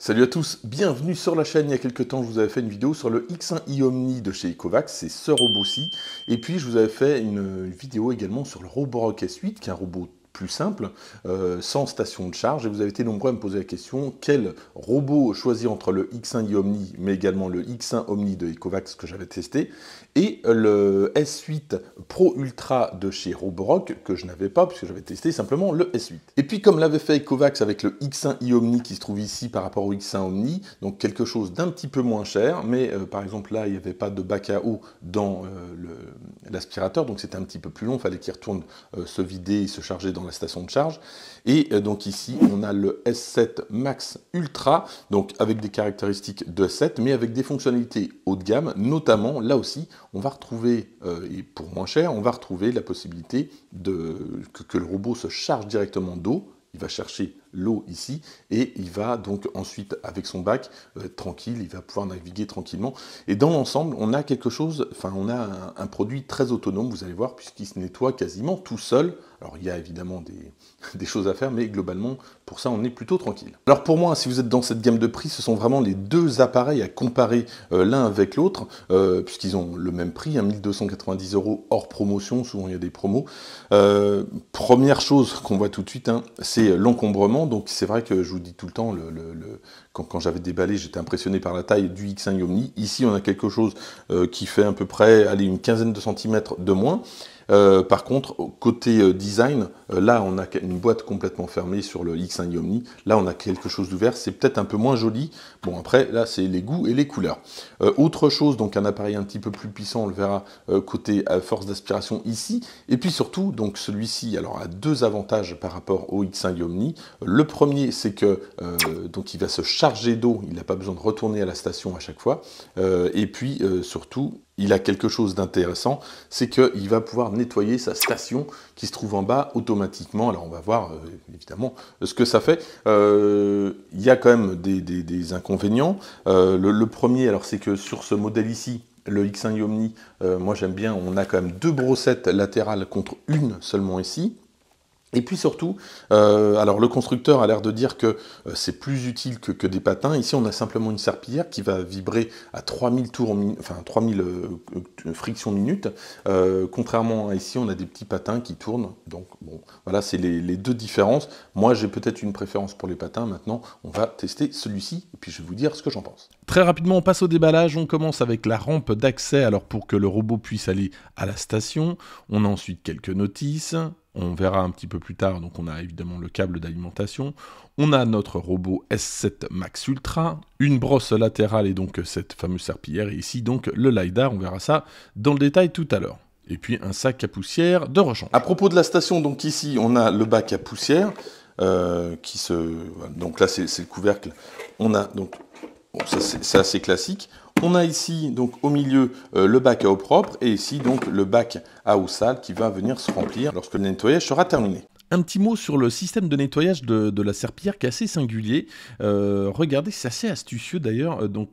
Salut à tous, bienvenue sur la chaîne. Il y a quelques temps, je vous avais fait une vidéo sur le X1i Omni de chez Kovacs, c'est ce robot-ci. Et puis, je vous avais fait une vidéo également sur le Roborock s 8, qui est un robot plus simple, euh, sans station de charge. Et vous avez été nombreux à me poser la question quel robot choisir entre le X1i Omni, mais également le X1 Omni de Ecovax que j'avais testé, et le S8 Pro Ultra de chez Roborock que je n'avais pas puisque j'avais testé simplement le S8. Et puis comme l'avait fait Ecovax avec le X1i Omni qui se trouve ici par rapport au X1 Omni, donc quelque chose d'un petit peu moins cher, mais euh, par exemple là il n'y avait pas de bac à eau dans euh, l'aspirateur, donc c'était un petit peu plus long, fallait qu'il retourne se vider et se charger dans station de charge. Et euh, donc ici, on a le S7 Max Ultra, donc avec des caractéristiques de 7, mais avec des fonctionnalités haut de gamme. Notamment, là aussi, on va retrouver, euh, et pour moins cher, on va retrouver la possibilité de, que, que le robot se charge directement d'eau. Il va chercher l'eau ici, et il va donc ensuite, avec son bac, euh, tranquille, il va pouvoir naviguer tranquillement. Et dans l'ensemble, on a quelque chose, enfin, on a un, produit très autonome, vous allez voir, puisqu'il se nettoie quasiment tout seul. Alors, il y a évidemment des, choses à faire, mais globalement, pour ça, on est plutôt tranquille. Alors, pour moi, si vous êtes dans cette gamme de prix, ce sont vraiment les deux appareils à comparer euh, l'un avec l'autre, euh, puisqu'ils ont le même prix, 1290 hein, euros hors promotion, souvent il y a des promos. première chose qu'on voit tout de suite, hein, c'est l'encombrement donc c'est vrai que je vous dis tout le temps, le, quand, j'avais déballé, j'étais impressionné par la taille du X1 Yomni. Ici, on a quelque chose euh, qui fait à peu près allez, une quinzaine de centimètres de moins. Euh, par contre, côté euh, design, là on a une boîte complètement fermée sur le X1 Yomni. Là on a quelque chose d'ouvert, c'est peut-être un peu moins joli. Bon après, là c'est les goûts et les couleurs. autre chose, donc un appareil un petit peu plus puissant, on le verra côté force d'aspiration ici. Et puis surtout, donc celui-ci, alors a deux avantages par rapport au X1 Yomni. Le premier, c'est que donc il va se charger d'eau, il n'a pas besoin de retourner à la station à chaque fois. Euh, et puis euh, surtout, il a quelque chose d'intéressant, c'est qu'il va pouvoir nettoyer sa station qui se trouve en bas automatiquement. Alors on va voir euh, évidemment ce que ça fait. Il y a quand même des, inconvénients. Le, le, premier, alors c'est que sur ce modèle ici, le X1 Yomni, moi j'aime bien, on a quand même deux brossettes latérales contre une seulement ici. Et puis surtout, euh, alors le constructeur a l'air de dire que euh, c'est plus utile que, que, des patins. Ici, on a simplement une serpillière qui va vibrer à 3000 tours, enfin 3000 euh, frictions minutes. contrairement à ici, on a des petits patins qui tournent. Donc bon, voilà, c'est les, les, deux différences. Moi, j'ai peut-être une préférence pour les patins. Maintenant, on va tester celui-ci et puis je vais vous dire ce que j'en pense. Très rapidement, on passe au déballage. On commence avec la rampe d'accès. Alors pour que le robot puisse aller à la station, on a ensuite quelques notices on verra un petit peu plus tard, donc on a évidemment le câble d'alimentation, on a notre robot S7 Max Ultra, une brosse latérale et donc cette fameuse serpillière, et ici donc le LiDAR, on verra ça dans le détail tout à l'heure. Et puis un sac à poussière de rechange. À propos de la station, donc ici on a le bac à poussière, euh, qui se... donc là c'est le couvercle, on a donc... c'est assez classique, on a ici donc au milieu euh, le bac à eau propre et ici donc le bac à eau sale qui va venir se remplir lorsque le nettoyage sera terminé. Un petit mot sur le système de nettoyage de, la serpillière qui est assez singulier. Euh, regardez, c'est assez astucieux d'ailleurs. Euh, donc,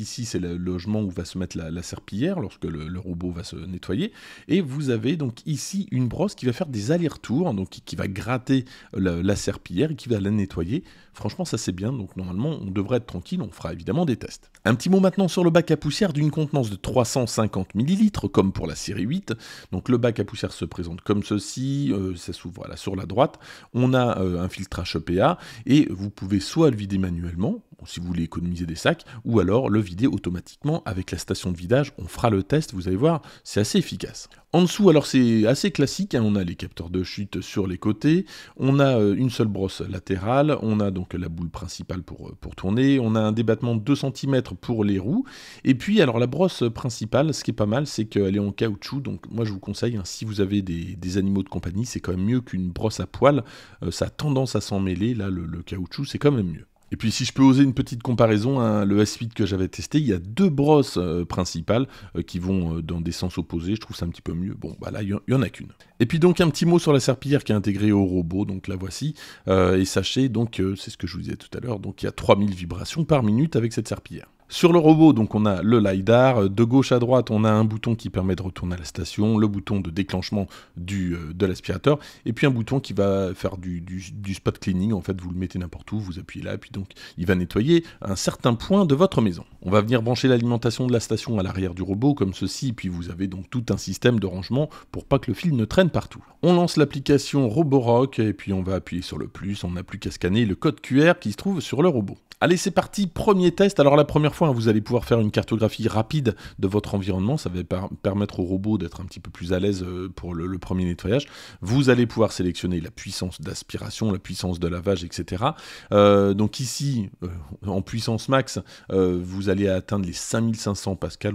ici, c'est le logement où va se mettre la, serpillière lorsque le, robot va se nettoyer. Et vous avez donc ici une brosse qui va faire des allers-retours, donc qui, va gratter la, la serpillière et qui va la nettoyer Franchement, ça c'est bien, donc normalement on devrait être tranquille, on fera évidemment des tests. Un petit mot maintenant sur le bac à poussière d'une contenance de 350 ml, comme pour la série 8. Donc le bac à poussière se présente comme ceci, euh, ça s'ouvre là sur la droite. On a euh, un un à HEPA, et vous pouvez soit le vider manuellement, si vous voulez économiser des sacs, ou alors le vider automatiquement avec la station de vidage, on fera le test, vous allez voir, c'est assez efficace. En dessous, alors c'est assez classique, hein, on a les capteurs de chute sur les côtés, on a euh, une seule brosse latérale, on a donc la boule principale pour, euh, pour tourner, on a un débattement de 2 cm pour les roues, et puis alors la brosse principale, ce qui est pas mal, c'est qu'elle est en caoutchouc, donc moi je vous conseille, hein, si vous avez des, animaux de compagnie, c'est quand même mieux qu'une brosse à poils, euh, ça a tendance à s'en mêler, là le caoutchouc c'est quand même mieux. Et puis si je peux oser une petite comparaison, hein, le S8 que j'avais testé, il y a deux brosses euh, principales euh, qui vont euh, dans des sens opposés, je trouve ça un petit peu mieux. Bon, bah là, il n'y en a qu'une. Et puis donc un petit mot sur la serpillière qui est intégrée au robot, donc la voici. et sachez, donc c'est ce que je vous disais tout à l'heure, donc il y a 3000 vibrations par minute avec cette serpillière. Sur le robot, donc on a le LiDAR, de gauche à droite on a un bouton qui permet de retourner à la station, le bouton de déclenchement du, euh, de l'aspirateur, et puis un bouton qui va faire du, spot cleaning, en fait vous le mettez n'importe où, vous appuyez là, et puis donc il va nettoyer un certain point de votre maison. On va venir brancher l'alimentation de la station à l'arrière du robot comme ceci, et puis vous avez donc tout un système de rangement pour pas que le fil ne traîne partout. On lance l'application Roborock, et puis on va appuyer sur le plus, on n'a plus qu'à scanner le code QR qui se trouve sur le robot. Allez c'est parti, premier test, alors la première Hein, vous allez pouvoir faire une cartographie rapide de votre environnement. Ça va permettre au robot d'être un petit peu plus à l'aise euh, pour le, premier nettoyage. Vous allez pouvoir sélectionner la puissance d'aspiration, la puissance de lavage, etc. Euh, donc ici, euh, en puissance max, vous allez atteindre les 5500 pascal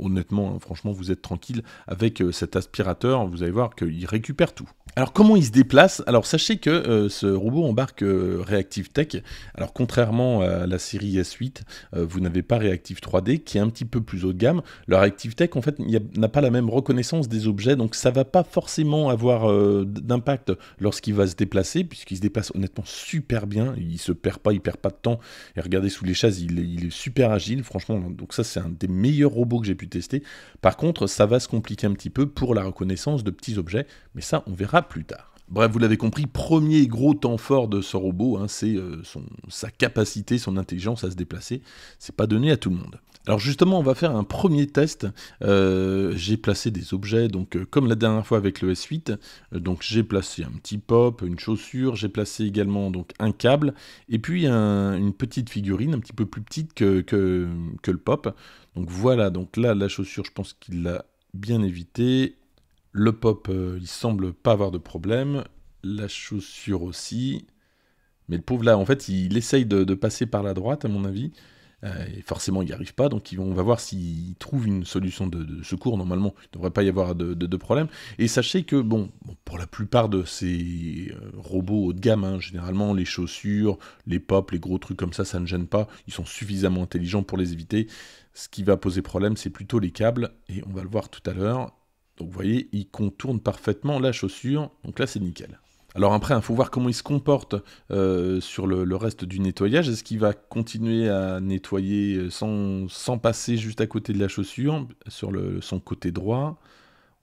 honnêtement, hein, franchement, vous êtes tranquille avec euh, cet aspirateur, vous allez voir qu'il récupère tout. Alors comment il se déplace Alors sachez que euh, ce robot embarque euh, Reactive Tech. Alors contrairement à la série S8, vous n'avez pas Reactive 3D qui est un petit peu plus haut de gamme. Le Reactive Tech en fait n'a pas la même reconnaissance des objets, donc ça va pas forcément avoir d'impact lorsqu'il va se déplacer, puisqu'il se déplace honnêtement super bien, il se perd pas, il perd pas de temps. Et regardez sous les chaises, il est super agile, franchement. Donc ça c'est un des meilleurs robots que j'ai pu tester. Par contre, ça va se compliquer un petit peu pour la reconnaissance de petits objets, mais ça, on verra plus tard. Bref, vous l'avez compris, premier gros temps fort de ce robot, hein, c'est euh, sa capacité, son intelligence à se déplacer. C'est pas donné à tout le monde. Alors justement, on va faire un premier test. Euh, j'ai placé des objets, donc euh, comme la dernière fois avec le S8, euh, donc j'ai placé un petit pop, une chaussure, j'ai placé également donc un câble, et puis une petite figurine un petit peu plus petite que, que, le pop. Donc voilà, donc là la chaussure, je pense qu'il l'a bien évité. Le pop, il semble pas avoir de problème. La chaussure aussi. Mais le pauvre là, en fait, il, essaye de, passer par la droite, à mon avis. Euh, et forcément, ils n'y arrivent pas. Donc, on va voir s'ils trouvent une solution de, secours. Normalement, il ne devrait pas y avoir de, problème. Et sachez que, bon, pour la plupart de ces euh, robots haut de gamme, hein, généralement, les chaussures, les pop, les gros trucs comme ça, ça ne gêne pas. Ils sont suffisamment intelligents pour les éviter. Ce qui va poser problème, c'est plutôt les câbles. Et on va le voir tout à l'heure. Donc, vous voyez, ils contournent parfaitement la chaussure. Donc là, c'est nickel. Alors après, il faut voir comment il se comporte euh, sur le, reste du nettoyage. Est-ce qu'il va continuer à nettoyer euh, sans, passer juste à côté de la chaussure, sur son côté droit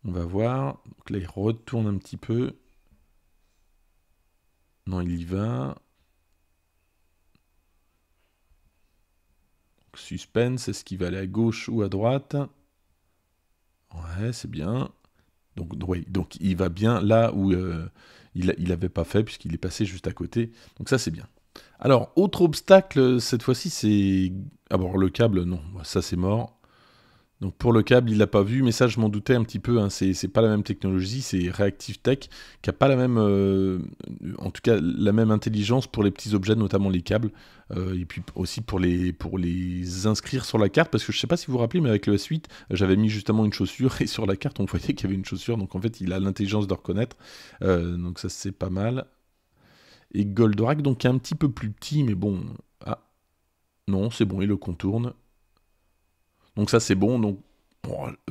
On va voir. Donc là, il retourne un petit peu. Non, il y va. suspense, est-ce qu'il va aller à gauche ou à droite Ouais, c'est bien. Donc, donc il va bien là où euh, il n'avait pas fait, puisqu'il est passé juste à côté. Donc ça, c'est bien. Alors, autre obstacle, cette fois-ci, c'est... Ah le câble, non, ça c'est mort. Donc pour le câble, il l'a pas vu, mais ça je m'en doutais un petit peu. Hein. C'est pas la même technologie, c'est Reactive Tech qui a pas la même, euh, en tout cas la même intelligence pour les petits objets, notamment les câbles, euh, et puis aussi pour les pour les inscrire sur la carte. Parce que je sais pas si vous vous rappelez, mais avec le Suite, j'avais mis justement une chaussure et sur la carte on voyait qu'il y avait une chaussure. Donc en fait, il a l'intelligence de reconnaître. Euh, donc ça c'est pas mal. Et Goldorak donc un petit peu plus petit, mais bon ah non c'est bon, il le contourne. Donc ça c'est bon. Donc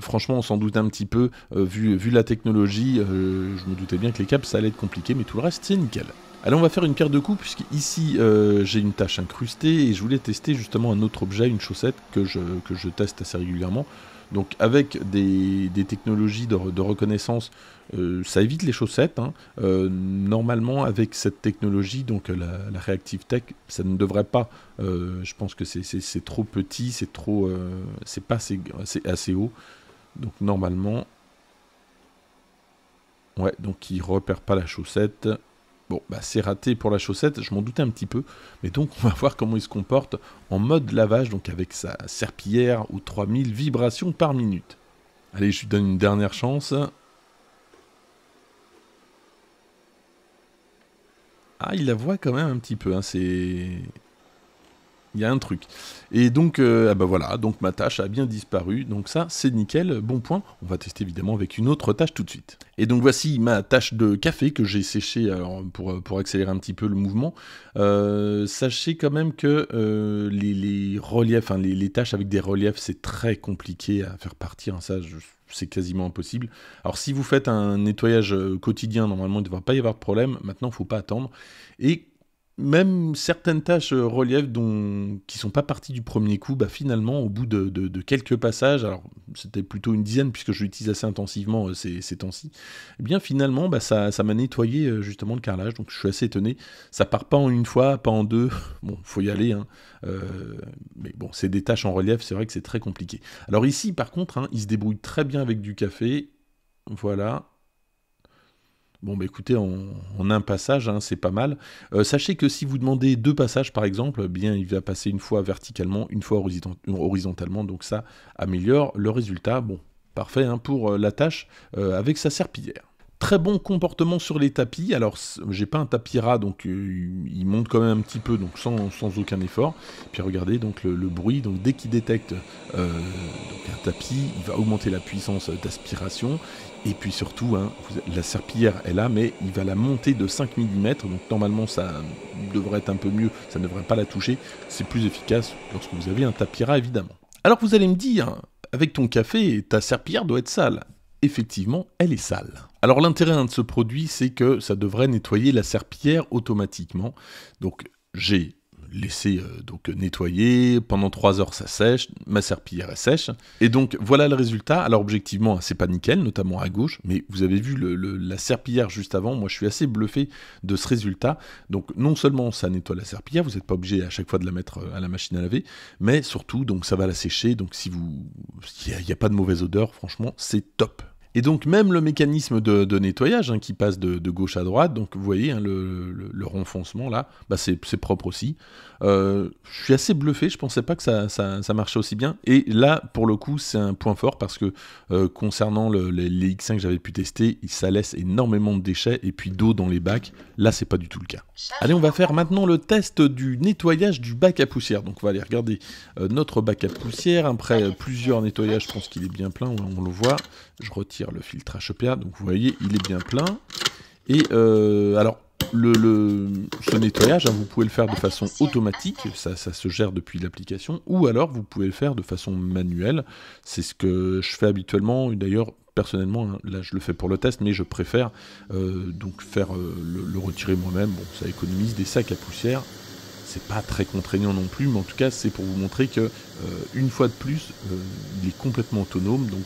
franchement on s'en doute un petit peu euh, vu, vu la technologie. Euh, je me doutais bien que les câbles ça allait être compliqué, mais tout le reste c'est nickel. Allez, on va faire une pierre de coups, puisque ici euh, j'ai une tâche incrustée et je voulais tester justement un autre objet, une chaussette que que je teste assez régulièrement. Donc avec des, technologies de, reconnaissance, euh, ça évite les chaussettes. Hein. Euh, normalement, avec cette technologie, donc la, la, Reactive Tech, ça ne devrait pas. Euh, je pense que c'est trop petit, c'est trop, c'est pas assez, haut. Donc normalement, ouais, donc il repère pas la chaussette. Bon, bah, c'est raté pour la chaussette, je m'en doutais un petit peu, mais donc on va voir comment il se comporte en mode lavage, donc avec sa serpillière ou 3000 vibrations par minute. Allez, je lui donne une dernière chance. Ah, il la voit quand même un petit peu, hein, c'est... Il y a un truc. Et donc, euh, ah bah voilà, donc ma tâche a bien disparu. Donc ça, c'est nickel, bon point. On va tester évidemment avec une autre tâche tout de suite. Et donc voici ma tâche de café que j'ai séché alors, pour, euh, pour accélérer un petit peu le mouvement. Euh, sachez quand même que les, reliefs, les, tâches avec des reliefs, c'est très compliqué à faire partir. Hein. ça, c'est quasiment impossible. Alors si vous faites un nettoyage quotidien, normalement il ne devrait pas y avoir de problème. Maintenant, il ne faut pas attendre. Et même certaines tâches euh, relief dont, qui sont pas parties du premier coup, bah, finalement, au bout de, quelques passages, alors c'était plutôt une dizaine puisque je l'utilise assez intensivement euh, ces, temps-ci, eh bien finalement, bah, ça, m'a nettoyé euh, justement le carrelage, donc je suis assez étonné. Ça part pas en une fois, pas en deux, bon, faut y aller, hein. mais bon, c'est des tâches en relief, c'est vrai que c'est très compliqué. Alors ici, par contre, hein, il se débrouille très bien avec du café, voilà, Bon, bah, écoutez, en, un passage, hein, c'est pas mal. Euh, sachez que si vous demandez deux passages, par exemple, eh bien, il va passer une fois verticalement, une fois horizontalement, donc ça améliore le résultat. Bon, parfait hein, pour euh, la tâche euh, avec sa serpillière. Très bon comportement sur les tapis. Alors, j'ai pas un tapis donc euh, il monte quand même un petit peu, donc sans, aucun effort. Puis regardez donc le, bruit. Donc dès qu'il détecte euh, un tapis, il va augmenter la puissance euh, d'aspiration. Et puis surtout, hein, la serpillière est là, mais il va la monter de 5 mm. Donc normalement, ça devrait être un peu mieux. Ça ne devrait pas la toucher. C'est plus efficace lorsque vous avez un tapis évidemment. Alors vous allez me dire, avec ton café, ta serpillière doit être sale effectivement, elle est sale. Alors l'intérêt de ce produit, c'est que ça devrait nettoyer la serpillière automatiquement. Donc j'ai laisser euh, donc nettoyer pendant 3 heures ça sèche, ma serpillière est sèche et donc voilà le résultat. Alors objectivement c'est pas nickel, notamment à gauche, mais vous avez vu la serpillière juste avant. Moi je suis assez bluffé de ce résultat. Donc non seulement ça nettoie la serpillière, vous n'êtes pas obligé à chaque fois de la mettre euh, à la machine à laver, mais surtout donc ça va la sécher. Donc si vous, il n'y a pas de mauvaise odeur, franchement c'est top. Et donc même le mécanisme de, nettoyage hein, qui passe de, gauche à droite, donc vous voyez hein, le, renfoncement là, bah, c'est propre aussi. Euh, je suis assez bluffé, je ne pensais pas que ça, marchait aussi bien. Et là, pour le coup, c'est un point fort parce que euh, concernant les, X5 que j'avais pu tester, ça laisse énormément de déchets et puis d'eau dans les bacs. Là, c'est pas du tout le cas. Allez, on va faire maintenant le test du nettoyage du bac à poussière. Donc on va aller regarder euh, notre bac à poussière. Après plusieurs nettoyages, je pense qu'il est bien plein, on le voit. Je retire le filtre HPA. Donc vous voyez, il est bien plein. Et euh, alors, le, nettoyage, hein, vous pouvez le faire de façon automatique, ça, ça se gère depuis l'application, ou alors vous pouvez le faire de façon manuelle. C'est ce que je fais habituellement, d'ailleurs personnellement, hein, là je le fais pour le test, mais je préfère euh, donc faire euh, le, retirer moi-même. Bon, ça économise des sacs à poussière. C'est pas très contraignant non plus, mais en tout cas c'est pour vous montrer que une fois de plus, il est complètement autonome, donc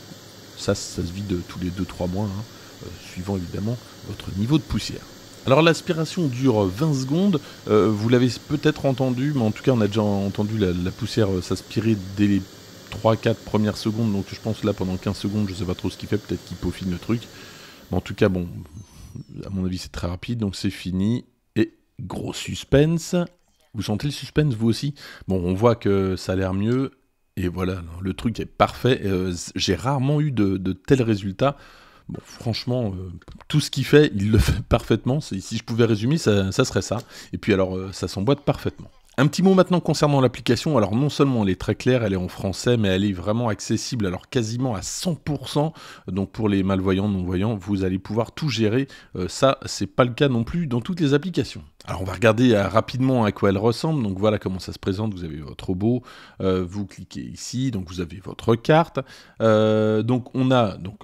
ça, ça se vide tous les 2-3 mois, hein, euh, suivant évidemment votre niveau de poussière. Alors l'aspiration dure 20 secondes, euh, vous l'avez peut-être entendu, mais en tout cas on a déjà entendu la, poussière euh, s'aspirer dès les 3-4 premières secondes, donc je pense là pendant 15 secondes, je ne sais pas trop ce qu'il fait, peut-être qu'il peaufine le truc. Mais en tout cas, bon, à mon avis c'est très rapide, donc c'est fini. Et gros suspense, vous sentez le suspense vous aussi Bon, on voit que ça a l'air mieux, et voilà, le truc est parfait. Euh, j'ai rarement eu de, tels résultats. Bon, franchement, euh, tout ce qu'il fait, il le fait parfaitement. Si je pouvais résumer, ça, ça serait ça. Et puis alors, euh, ça s'emboîte parfaitement. Un petit mot maintenant concernant l'application. Alors non seulement elle est très claire, elle est en français, mais elle est vraiment accessible, alors quasiment à 100%. Donc pour les malvoyants, non-voyants, vous allez pouvoir tout gérer. Euh, ça, c'est pas le cas non plus dans toutes les applications. Alors on va regarder euh, rapidement à quoi elle ressemble. Donc voilà comment ça se présente. Vous avez votre robot, euh, vous cliquez ici, donc vous avez votre carte. donc on a donc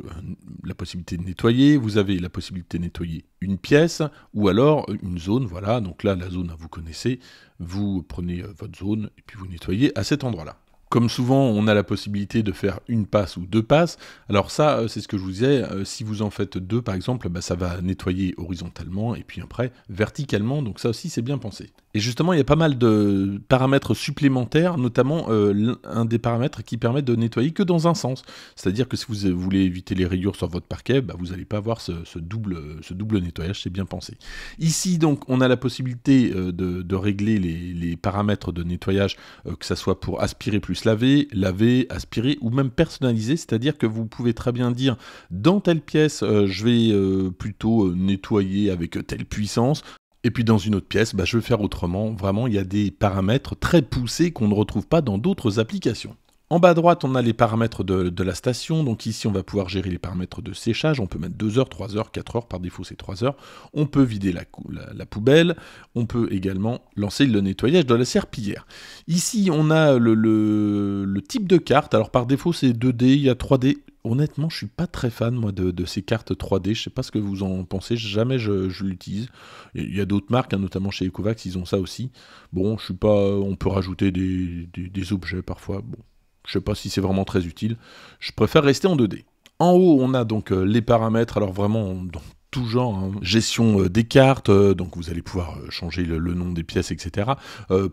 la possibilité de nettoyer, vous avez la possibilité de nettoyer une pièce ou alors une zone, voilà, donc là la zone vous connaissez, vous prenez euh, votre zone et puis vous nettoyez à cet endroit-là. Comme souvent, on a la possibilité de faire une passe ou deux passes. Alors ça, euh, c'est ce que je vous disais, euh, si vous en faites deux par exemple, bah, ça va nettoyer horizontalement et puis après verticalement, donc ça aussi c'est bien pensé. Et justement, il y a pas mal de paramètres supplémentaires, notamment euh, un des paramètres qui permet de nettoyer que dans un sens. C'est-à-dire que si vous voulez éviter les rayures sur votre parquet, bah, vous n'allez pas avoir ce, double, ce double nettoyage, c'est bien pensé. Ici, donc, on a la possibilité euh, de, régler les, paramètres de nettoyage, euh, que ce soit pour aspirer plus laver, laver, aspirer, ou même personnaliser, c'est-à-dire que vous pouvez très bien dire, dans telle pièce, je vais plutôt nettoyer avec telle puissance, et puis dans une autre pièce, bah, je vais faire autrement. Vraiment, il y a des paramètres très poussés qu'on ne retrouve pas dans d'autres applications. En bas à droite, on a les paramètres de, la station. Donc ici, on va pouvoir gérer les paramètres de séchage. On peut mettre 2 heures, 3 heures, 4 heures. Par défaut, c'est 3 heures. On peut vider la, poubelle. On peut également lancer le nettoyage de la serpillière. Ici, on a le, le type de carte. Alors par défaut, c'est 2D. Il y a 3D honnêtement, je suis pas très fan moi de, ces cartes 3D. Je sais pas ce que vous en pensez. Jamais je, l'utilise. Il y a d'autres marques, hein, notamment chez Ecovacs, ils ont ça aussi. Bon, je suis pas. On peut rajouter des, objets parfois. Bon, je sais pas si c'est vraiment très utile. Je préfère rester en 2D. En haut, on a donc euh, les paramètres. Alors vraiment, tout genre, hein. gestion euh, des cartes, euh, donc vous allez pouvoir euh, changer le, nom des pièces, etc.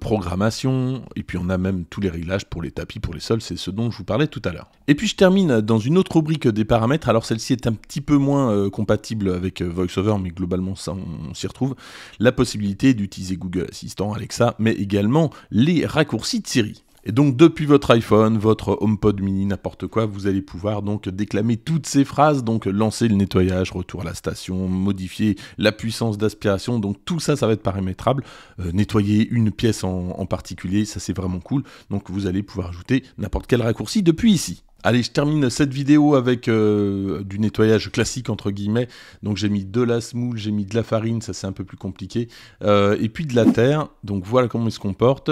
programmation, et puis on a même tous les réglages pour les tapis, pour les sols, c'est ce dont je vous parlais tout à l'heure. Et puis je termine dans une autre rubrique des paramètres, alors celle-ci est un petit peu moins compatible avec VoiceOver, mais globalement ça on, on s'y retrouve, la possibilité d'utiliser Google Assistant, Alexa, mais également les raccourcis de série. Et donc depuis votre iPhone, votre HomePod mini, n'importe quoi, vous allez pouvoir donc déclamer toutes ces phrases, donc lancer le nettoyage, retour à la station, modifier la puissance d'aspiration, donc tout ça, ça va être paramétrable. Euh, nettoyer une pièce en, particulier, ça c'est vraiment cool. Donc vous allez pouvoir ajouter n'importe quel raccourci depuis ici. Allez, je termine cette vidéo avec euh, du nettoyage classique entre guillemets. Donc j'ai mis de la semoule, j'ai mis de la farine, ça c'est un peu plus compliqué, euh, et puis de la terre. Donc voilà comment il se comporte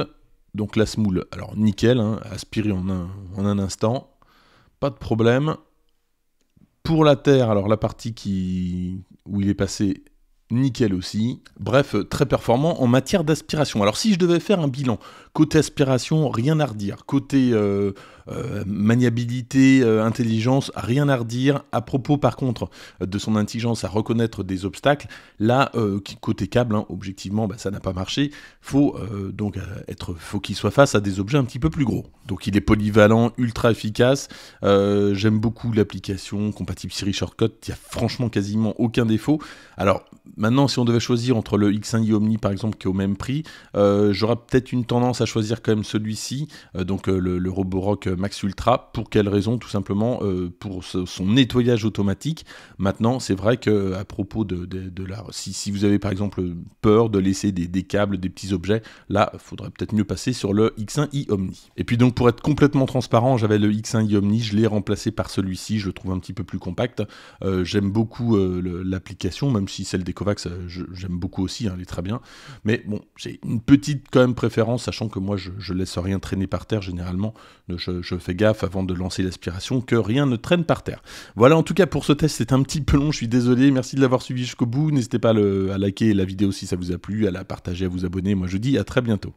donc la semoule. Alors nickel, hein, aspiré en un, un instant, pas de problème. Pour la terre, alors la partie qui, où il est passé, nickel aussi. Bref, euh, très performant en matière d'aspiration. Alors si je devais faire un bilan Côté aspiration, rien à redire. Côté euh, euh, maniabilité, euh, intelligence, rien à redire. À propos, par contre, de son intelligence à reconnaître des obstacles, là, côté câble, hein, objectivement, bah, ça n'a pas marché. Faut donc être, faut qu'il soit face à des objets un petit peu plus gros. Donc, il est polyvalent, ultra efficace. J'aime beaucoup l'application compatible Siri Shortcut. Il y a franchement quasiment aucun défaut. Alors, maintenant, si on devait choisir entre le x 1 et Omni, par exemple, qui est au même prix, j'aurais peut-être une tendance à choisir quand même celui-ci, euh, donc euh, le, Roborock Max Ultra. Pour quelle raison Tout simplement euh, pour son nettoyage automatique. Maintenant, c'est vrai que à propos de, la, si, vous avez par exemple peur de laisser des, câbles, des petits objets, là, faudrait peut-être mieux passer sur le X1i Omni. Et puis donc pour être complètement transparent, j'avais le X1i Omni, je l'ai remplacé par celui-ci, je le trouve un petit peu plus compact. j'aime beaucoup l'application, même si celle des Kovacs, j'aime beaucoup aussi, hein, elle est très bien. Mais bon, j'ai une petite quand même préférence, sachant que moi je, laisse rien traîner par terre généralement. Je, fais gaffe avant de lancer l'aspiration que rien ne traîne par terre. Voilà en tout cas pour ce test, c'est un petit peu long, je suis désolé, merci de l'avoir suivi jusqu'au bout. N'hésitez pas à, le, à liker la vidéo si ça vous a plu, à la partager, à vous abonner. Moi je dis à très bientôt.